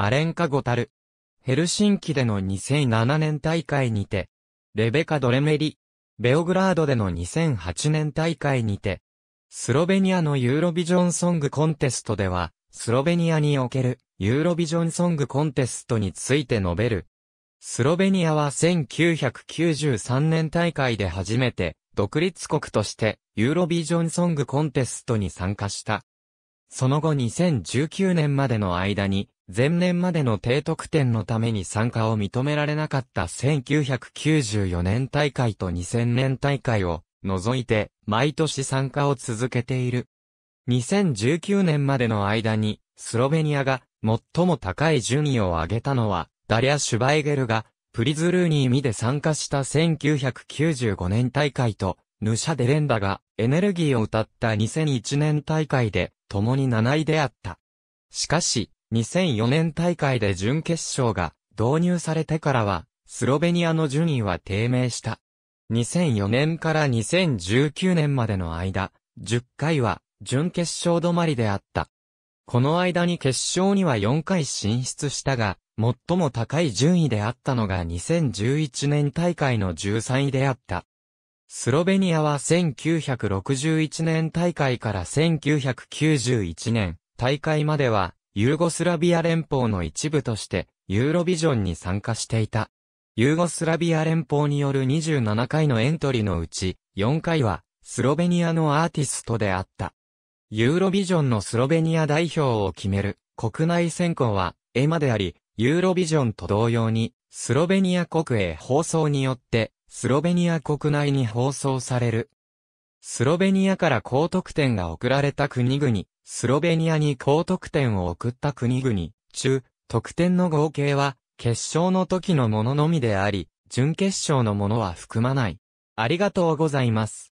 アレンカ・ゴタル。ヘルシンキでの2007年大会にて、レベカ・ドレメリ。ベオグラードでの2008年大会にて、スロベニアのユーロビジョンソングコンテストでは、スロベニアにおけるユーロビジョンソングコンテストについて述べる。スロベニアは1993年大会で初めて独立国としてユーロビジョンソングコンテストに参加した。その後2019年までの間に、前年までの低得点のために参加を認められなかった1994年大会と2000年大会を除いて毎年参加を続けている。2019年までの間にスロベニアが最も高い順位を上げたのはダリア・シュバイゲルがプリズルーニーミで参加した1995年大会とヌシャ・デレンダがエネルギーを歌った2001年大会で共に7位であった。しかし、2004年大会で準決勝が導入されてからは、スロベニアの順位は低迷した。2004年から2019年までの間、10回は準決勝止まりであった。この間に決勝には4回進出したが、最も高い順位であったのが2011年大会の13位であった。スロベニアは1961年大会から1991年大会まではユーゴスラビア連邦の一部としてユーロビジョンに参加していた。ユーゴスラビア連邦による27回のエントリーのうち4回はスロベニアのアーティストであった。ユーロビジョンのスロベニア代表を決める国内選考はエマであり、ユーロビジョンと同様にスロベニア国営放送によってスロベニア国内に放送される。スロベニアから高得点が送られた国々、スロベニアに高得点を送った国々、中、得点の合計は、決勝の時のもののみであり、準決勝のものは含まない。ありがとうございます。